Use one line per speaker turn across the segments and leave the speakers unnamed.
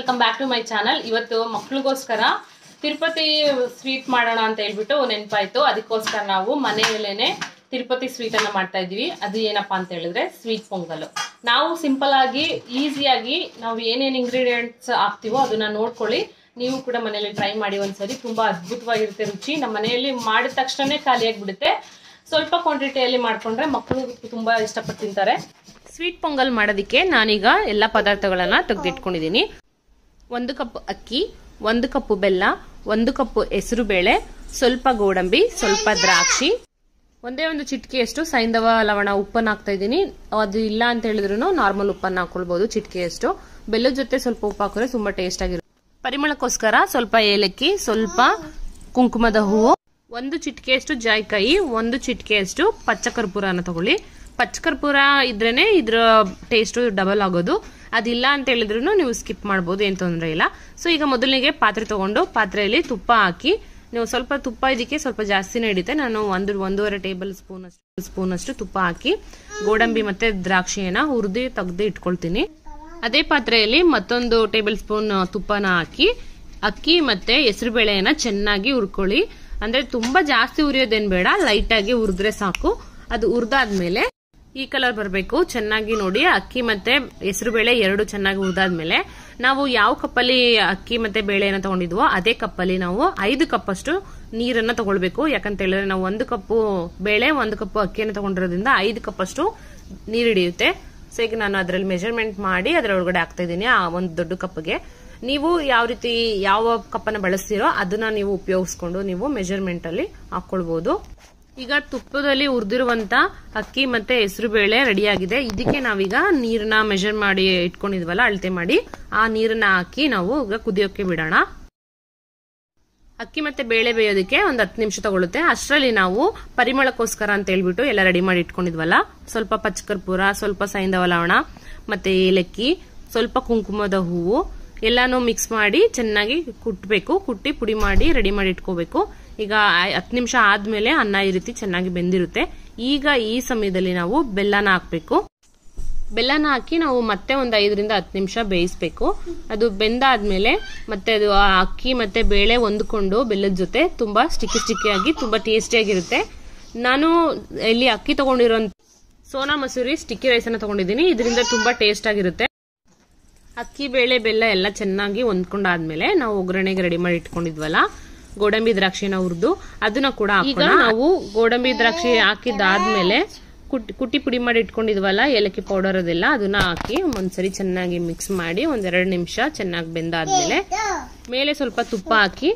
welcome back to my channel ಇವತ್ತು ಮಕ್ಳಿಗೋಸ್ಕರ Tirupati sweet ಮಾಡೋಣ ಅಂತ ಹೇಳ್ಬಿಟ್ಟು ನೆನಪಾಯ್ತು ಅದಕ್ಕೋಸ್ಕರ ನಾವು ಮನೆಯಲ್ಲೇನೆ ತಿರುಪತಿ ಸ್ವೀಟನ್ನು ಮಾಡ್ತಾ ಇದ್ದೀವಿ ಅದು ಏನಪ್ಪಾ ಅಂತ ಹೇಳಿದ್ರೆ ಸ್ವೀಟ್ ಪೊಂಗಲ್ ನಾವು ಸಿಂಪಲ್ ಆಗಿ ಈಸಿಯಾಗಿ ನಾವು ಏನೇನು ಇಂಗ್ರೀಡಿಯೆಂಟ್ಸ್ ಹಾಕ್ತೀವೋ ಅದನ್ನು ನೋಡ್ಕೊಳ್ಳಿ ನೀವು ಕೂಡ ಮನೆಯಲ್ಲಿ ಟ್ರೈ ಮಾಡಿ ಒಂದ್ಸರಿ ತುಂಬ ಅದ್ಭುತವಾಗಿರುತ್ತೆ ರುಚಿ ನಮ್ಮ ಮನೆಯಲ್ಲಿ ಮಾಡಿದ ತಕ್ಷಣವೇ ಖಾಲಿಯಾಗಿಬಿಡುತ್ತೆ ಸ್ವಲ್ಪ ಕ್ವಾಂಟಿಟಿಯಲ್ಲಿ ಮಾಡಿಕೊಂಡ್ರೆ ಮಕ್ಕಳು ತುಂಬ ಇಷ್ಟಪಟ್ಟು ತಿಂತಾರೆ ಸ್ವೀಟ್ ಪೊಂಗಲ್ ಮಾಡೋದಕ್ಕೆ ನಾನೀಗ ಎಲ್ಲ ಪದಾರ್ಥಗಳನ್ನು ತೆಗೆದಿಟ್ಕೊಂಡಿದ್ದೀನಿ ಒಂದು ಕಪ್ ಅಕ್ಕಿ ಒಂದು ಕಪ್ ಬೆಲ್ಲ ಒಂದು ಕಪ್ ಹೆಸರು ಬೇಳೆ ಸ್ವಲ್ಪ ಗೋಡಂಬಿ ಸ್ವಲ್ಪ ದ್ರಾಕ್ಷಿ ಒಂದೇ ಒಂದು ಚಿಟಿಕೆಯಷ್ಟು ಸೈಂಧವ ಲವಣ ಉಪ್ಪನ್ನು ಹಾಕ್ತಾ ಇದ್ದೀನಿ ಅದು ಇಲ್ಲ ಅಂತ ಹೇಳಿದ್ರು ನಾರ್ಮಲ್ ಉಪ್ಪನ್ನು ಹಾಕೊಳ್ಬಹುದು ಚಿಟಿಕೆಯಷ್ಟು ಬೆಲ್ಲದ ಜೊತೆ ಸ್ವಲ್ಪ ಉಪ್ಪು ಹಾಕಿದ್ರೆ ತುಂಬಾ ಟೇಸ್ಟ್ ಆಗಿರುತ್ತೆ ಪರಿಮಳಕ್ಕೋಸ್ಕರ ಸ್ವಲ್ಪ ಏಲಕ್ಕಿ ಸ್ವಲ್ಪ ಕುಂಕುಮದ ಹೂವು ಒಂದು ಚಿಟಿಕೆಯಷ್ಟು ಜಾಯ್ಕಾಯಿ ಒಂದು ಚಿಟಿಕೆಯಷ್ಟು ಪಚ್ಚ ತಗೊಳ್ಳಿ ಪಚ್ಚ ಇದ್ರೇನೆ ಇದ್ರ ಟೇಸ್ಟು ಡಬಲ್ ಆಗೋದು ಅದಿಲ್ಲ ಅಂತ ಹೇಳಿದ್ರು ನೀವು ಸ್ಕಿಪ್ ಮಾಡ್ಬೋದು ಏನು ತೊಂದರೆ ಇಲ್ಲ ಸೊ ಈಗ ಮೊದಲಿಗೆ ಪಾತ್ರೆ ತೊಗೊಂಡು ಪಾತ್ರೆಯಲ್ಲಿ ತುಪ್ಪ ಹಾಕಿ ನೀವು ಸ್ವಲ್ಪ ತುಪ್ಪ ಇದಕ್ಕೆ ಸ್ವಲ್ಪ ಜಾಸ್ತಿನೇ ಹಿಡಿತೆ ನಾನು ಒಂದು ಒಂದೂವರೆ ಟೇಬಲ್ ಸ್ಪೂನ್ ಅಷ್ಟು ಸ್ಪೂನ್ ಅಷ್ಟು ತುಪ್ಪ ಹಾಕಿ ಗೋಡಂಬಿ ಮತ್ತೆ ದ್ರಾಕ್ಷಿಯನ್ನ ಹುರಿದು ತೆಗೆದು ಇಟ್ಕೊಳ್ತೀನಿ ಅದೇ ಪಾತ್ರೆಯಲ್ಲಿ ಮತ್ತೊಂದು ಟೇಬಲ್ ಸ್ಪೂನ್ ತುಪ್ಪನ ಹಾಕಿ ಅಕ್ಕಿ ಮತ್ತೆ ಹೆಸರು ಬೇಳೆಯನ್ನ ಚೆನ್ನಾಗಿ ಹುರ್ಕೊಳ್ಳಿ ಅಂದ್ರೆ ತುಂಬಾ ಜಾಸ್ತಿ ಉರಿಯೋದೇನ್ ಬೇಡ ಲೈಟ್ ಆಗಿ ಹುರಿದ್ರೆ ಸಾಕು ಅದು ಹುರಿದಾದ್ಮೇಲೆ ಈ ಕಲರ್ ಬರಬೇಕು ಚೆನ್ನಾಗಿ ನೋಡಿ ಅಕ್ಕಿ ಮತ್ತೆ ಹೆಸರು ಬೇಳೆ ಎರಡು ಚೆನ್ನಾಗಿ ಹುರಿದಾದ್ಮೇಲೆ ನಾವು ಯಾವ ಕಪ್ಪಲ್ಲಿ ಅಕ್ಕಿ ಮತ್ತೆ ಬೇಳೆಯನ್ನು ತಗೊಂಡಿದ್ವೋ ಅದೇ ಕಪ್ಪಲ್ಲಿ ನಾವು ಐದು ಕಪ್ ಅಷ್ಟು ನೀರನ್ನ ತಗೊಳ್ಬೇಕು ಯಾಕಂತ ಹೇಳಿದ್ರೆ ನಾವು ಒಂದು ಕಪ್ಪು ಬೇಳೆ ಒಂದು ಕಪ್ಪು ಅಕ್ಕಿಯನ್ನು ತಗೊಂಡಿರೋದ್ರಿಂದ ಐದು ಕಪ್ ಅಷ್ಟು ನೀರು ಹಿಡಿಯುತ್ತೆ ಸೊ ಈಗ ನಾನು ಅದರಲ್ಲಿ ಮೆಜರ್ಮೆಂಟ್ ಮಾಡಿ ಅದರ ಒಳಗಡೆ ಹಾಕ್ತಾ ಇದ್ದೀನಿ ಆ ಒಂದು ದೊಡ್ಡ ಕಪ್ಗೆ ನೀವು ಯಾವ ರೀತಿ ಯಾವ ಕಪ್ಪನ್ನು ಬಳಸ್ತೀರೋ ಅದನ್ನ ನೀವು ಉಪಯೋಗಿಸ್ಕೊಂಡು ನೀವು ಮೆಜರ್ಮೆಂಟ್ ಅಲ್ಲಿ ಹಾಕೊಳ್ಬಹುದು ಈಗ ತುಪ್ಪದಲ್ಲಿ ಹುರಿದಿರುವಂತ ಅಕ್ಕಿ ಮತ್ತೆ ಹೆಸರು ಬೇಳೆ ರೆಡಿಯಾಗಿದೆ ಇದಕ್ಕೆ ನಾವೀಗ ನೀರನ್ನ ಮೆಷರ್ ಮಾಡಿ ಇಟ್ಕೊಂಡಿದ್ವಲ್ಲ ಅಳತೆ ಮಾಡಿ ಆ ನೀರನ್ನ ಹಾಕಿ ನಾವು ಈಗ ಕುದಿಯೋಕೆ ಬಿಡೋಣ ಅಕ್ಕಿ ಮತ್ತೆ ಬೇಳೆ ಬೇಯೋದಕ್ಕೆ ಒಂದು ಹತ್ತು ನಿಮಿಷ ತಗೊಳುತ್ತೆ ಅಷ್ಟರಲ್ಲಿ ನಾವು ಪರಿಮಳಕ್ಕೋಸ್ಕರ ಅಂತ ಹೇಳ್ಬಿಟ್ಟು ಎಲ್ಲ ರೆಡಿ ಮಾಡಿ ಇಟ್ಕೊಂಡಿದ್ವಲ್ಲ ಸ್ವಲ್ಪ ಪಚ್ಚಕರ್ಪೂರ ಸ್ವಲ್ಪ ಸೈಂಧವ ಲವಣ ಮತ್ತೆ ಏಲಕ್ಕಿ ಸ್ವಲ್ಪ ಕುಂಕುಮದ ಹೂವು ಎಲ್ಲಾನು ಮಿಕ್ಸ್ ಮಾಡಿ ಚೆನ್ನಾಗಿ ಕುಟ್ಬೇಕು ಕುಟ್ಟಿ ಪುಡಿ ಮಾಡಿ ರೆಡಿ ಮಾಡಿ ಇಟ್ಕೋಬೇಕು ಈಗ ಹತ್ತು ನಿಮಿಷ ಆದ್ಮೇಲೆ ಅನ್ನ ಈ ರೀತಿ ಚೆನ್ನಾಗಿ ಬೆಂದಿರುತ್ತೆ ಈಗ ಈ ಸಮಯದಲ್ಲಿ ನಾವು ಬೆಲ್ಲನ ಹಾಕಬೇಕು ಬೆಲ್ಲನ ಹಾಕಿ ನಾವು ಮತ್ತೆ ಒಂದು ಐದರಿಂದ ಹತ್ತು ನಿಮಿಷ ಬೇಯಿಸಬೇಕು ಅದು ಬೆಂದಾದ್ಮೇಲೆ ಮತ್ತೆ ಅದು ಅಕ್ಕಿ ಮತ್ತೆ ಬೇಳೆ ಹೊಂದ್ಕೊಂಡು ಬೆಲ್ಲದ ಜೊತೆ ತುಂಬಾ ಸ್ಟಿಕ್ಕಿ ಸ್ಟಿಕ್ಕಿ ಆಗಿ ತುಂಬಾ ಟೇಸ್ಟಿಯಾಗಿರುತ್ತೆ ನಾನು ಇಲ್ಲಿ ಅಕ್ಕಿ ತಗೊಂಡಿರೋ ಸೋನಾ ಮಸೂರಿ ಸ್ಟಿಕ್ಕಿ ರೈಸನ್ನು ತಗೊಂಡಿದ್ದೀನಿ ಇದರಿಂದ ತುಂಬಾ ಟೇಸ್ಟ್ ಆಗಿರುತ್ತೆ ಅಕ್ಕಿ ಬೇಳೆ ಬೆಲ್ಲ ಎಲ್ಲ ಚೆನ್ನಾಗಿ ಹೊಂದ್ಕೊಂಡಾದ್ಮೇಲೆ ನಾವು ಒಗ್ಗರಣೆಗೆ ರೆಡಿ ಮಾಡಿ ಇಟ್ಕೊಂಡಿದ್ವಲ್ಲ ಗೋಡಂಬಿ ದ್ರಾಕ್ಷಿನ ಹುರಿದು ಅದನ್ನ ಕೂಡ ಈಗ ನಾವು ಗೋಡಂಬಿ ದ್ರಾಕ್ಷಿ ಹಾಕಿದ್ದಾದ್ಮೇಲೆ ಕುಟ್ಟಿ ಕುಟ್ಟಿ ಪುಡಿ ಮಾಡಿ ಇಟ್ಕೊಂಡಿದ್ವಲ್ಲ ಏಲಕ್ಕಿ ಪೌಡರ್ ಅದೆಲ್ಲ ಅದನ್ನ ಹಾಕಿ ಒಂದ್ಸರಿ ಚೆನ್ನಾಗಿ ಮಿಕ್ಸ್ ಮಾಡಿ ಒಂದೆರಡು ನಿಮಿಷ ಚೆನ್ನಾಗಿ ಬೆಂದಾದ್ಮೇಲೆ ಮೇಲೆ ಸ್ವಲ್ಪ ತುಪ್ಪ ಹಾಕಿ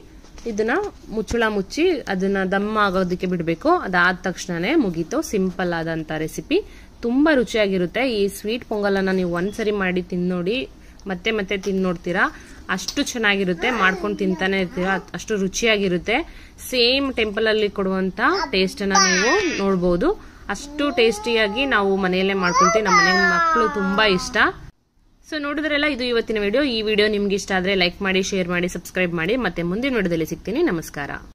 ಇದನ್ನ ಮುಚ್ಚಳ ಮುಚ್ಚಿ ಅದನ್ನ ದಮ್ ಆಗೋದಕ್ಕೆ ಬಿಡಬೇಕು ಅದಾದ ತಕ್ಷಣನೇ ಮುಗೀತು ಸಿಂಪಲ್ ಆದಂತ ರೆಸಿಪಿ ತುಂಬಾ ರುಚಿಯಾಗಿರುತ್ತೆ ಈ ಸ್ವೀಟ್ ಪೊಂಗಲನ್ನು ನೀವು ಒಂದ್ಸರಿ ಮಾಡಿ ತಿನ್ನೋಡಿ ಮತ್ತೆ ಮತ್ತೆ ತಿಂದು ನೋಡ್ತೀರಾ ಅಷ್ಟು ಚೆನ್ನಾಗಿರುತ್ತೆ ಮಾಡ್ಕೊಂಡು ತಿಂತಾನೆ ಇರ್ತೀರಾ ಅಷ್ಟು ರುಚಿಯಾಗಿರುತ್ತೆ ಸೇಮ್ ಟೆಂಪಲ್ ಕೊಡುವಂತ ಟೇಸ್ಟ್ ಅನ್ನ ನೀವು ನೋಡ್ಬೋದು ಅಷ್ಟು ಟೇಸ್ಟಿಯಾಗಿ ನಾವು ಮನೆಯಲ್ಲೇ ಮಾಡ್ಕೊಳ್ತೀವಿ ನಮ್ಮ ಮನೆ ಮಕ್ಕಳು ತುಂಬಾ ಇಷ್ಟ ಸೊ ನೋಡಿದ್ರೆಲ್ಲ ಇದು ಇವತ್ತಿನ ವಿಡಿಯೋ ಈ ವಿಡಿಯೋ ನಿಮ್ಗೆ ಇಷ್ಟ ಆದ್ರೆ ಲೈಕ್ ಮಾಡಿ ಶೇರ್ ಮಾಡಿ ಸಬ್ಸ್ಕ್ರೈಬ್ ಮಾಡಿ ಮತ್ತೆ ಮುಂದಿನ ವಿಡಿಯೋದಲ್ಲಿ ಸಿಗ್ತೀನಿ ನಮಸ್ಕಾರ